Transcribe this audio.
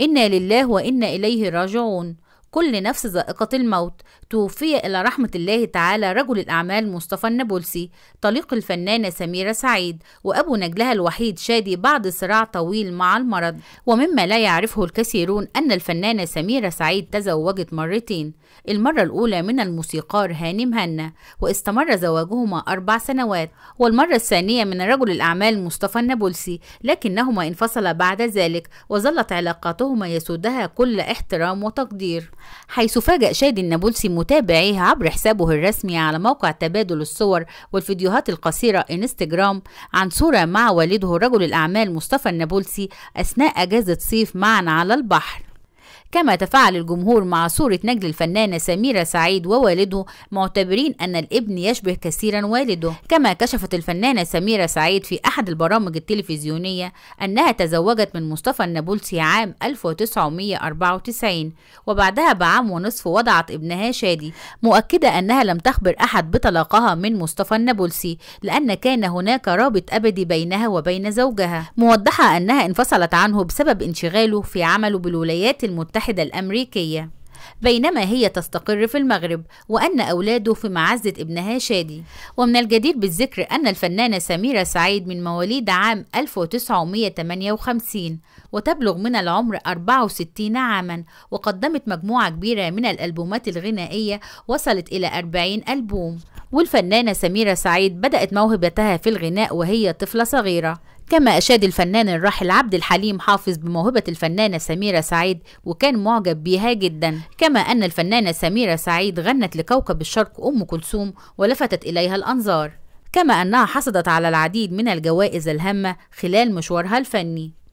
إنا لله وإنا إليه راجعون كل نفس ذائقة الموت توفي إلى رحمة الله تعالى رجل الأعمال مصطفى النابلسي طليق الفنانة سميرة سعيد وأبو نجلها الوحيد شادي بعد صراع طويل مع المرض ومما لا يعرفه الكثيرون أن الفنانة سميرة سعيد تزوجت مرتين المرة الأولى من الموسيقار هاني مهنا واستمر زواجهما أربع سنوات والمرة الثانية من رجل الأعمال مصطفى النابلسي لكنهما انفصلا بعد ذلك وظلت علاقاتهما يسودها كل احترام وتقدير حيث فاجأ شادي النابلسي متابعيه عبر حسابه الرسمي على موقع تبادل الصور والفيديوهات القصيرة انستجرام عن صورة مع والده رجل الأعمال مصطفى النابلسي أثناء أجازة صيف معا على البحر كما تفاعل الجمهور مع صورة نجل الفنانة سميرة سعيد ووالده معتبرين أن الابن يشبه كثيرا والده كما كشفت الفنانة سميرة سعيد في أحد البرامج التلفزيونية أنها تزوجت من مصطفى النابلسي عام 1994 وبعدها بعام ونصف وضعت ابنها شادي مؤكدة أنها لم تخبر أحد بطلاقها من مصطفى النابلسي لأن كان هناك رابط أبدي بينها وبين زوجها موضحة أنها انفصلت عنه بسبب انشغاله في عمله بالولايات المتحدة المتحدة الأمريكية بينما هي تستقر في المغرب وأن أولاده في معزة ابنها شادي ومن الجدير بالذكر أن الفنانة سميرة سعيد من مواليد عام 1958 وتبلغ من العمر 64 عاما وقدمت مجموعة كبيرة من الألبومات الغنائية وصلت إلى 40 ألبوم والفنانة سميرة سعيد بدأت موهبتها في الغناء وهي طفلة صغيرة كما أشاد الفنان الراحل عبد الحليم حافظ بموهبة الفنانة سميرة سعيد وكان معجب بيها جدا كما أن الفنانة سميرة سعيد غنت لكوكب الشرق أم كلثوم ولفتت إليها الأنظار كما أنها حصلت على العديد من الجوائز الهامة خلال مشوارها الفني